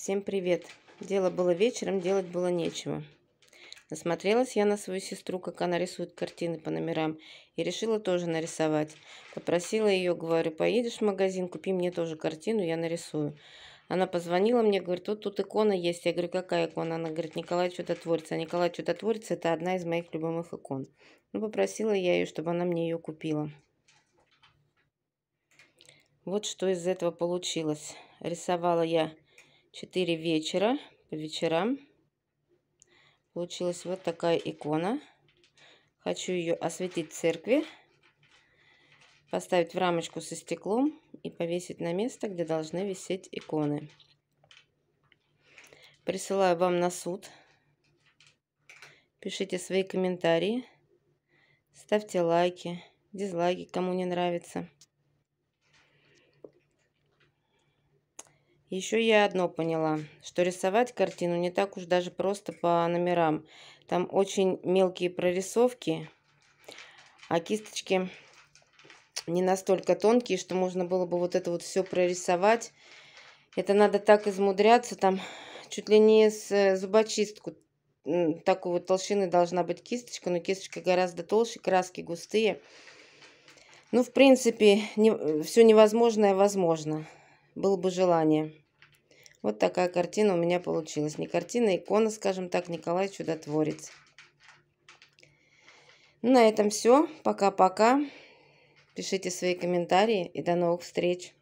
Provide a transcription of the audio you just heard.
Всем привет! Дело было вечером, делать было нечего. Насмотрелась я на свою сестру, как она рисует картины по номерам, и решила тоже нарисовать. Попросила ее, говорю, поедешь в магазин, купи мне тоже картину, я нарисую. Она позвонила мне, говорит, вот тут икона есть. Я говорю, какая икона? Она говорит, Николай Чудотворец. А Николай Чудотворец – это одна из моих любимых икон. Ну, попросила я ее, чтобы она мне ее купила. Вот что из этого получилось. Рисовала я 4 вечера по вечерам получилась вот такая икона. Хочу ее осветить в церкви, поставить в рамочку со стеклом и повесить на место, где должны висеть иконы. Присылаю вам на суд. Пишите свои комментарии, ставьте лайки, дизлайки, кому не нравится. Еще я одно поняла, что рисовать картину не так уж даже просто по номерам. Там очень мелкие прорисовки, а кисточки не настолько тонкие, что можно было бы вот это вот все прорисовать. Это надо так измудряться, там чуть ли не с зубочистку такой вот толщины должна быть кисточка, но кисточка гораздо толще, краски густые. Ну, в принципе, не, все невозможное возможно. Было бы желание. Вот такая картина у меня получилась. Не картина, а икона, скажем так, Николай Чудотворец. На этом все. Пока-пока. Пишите свои комментарии и до новых встреч.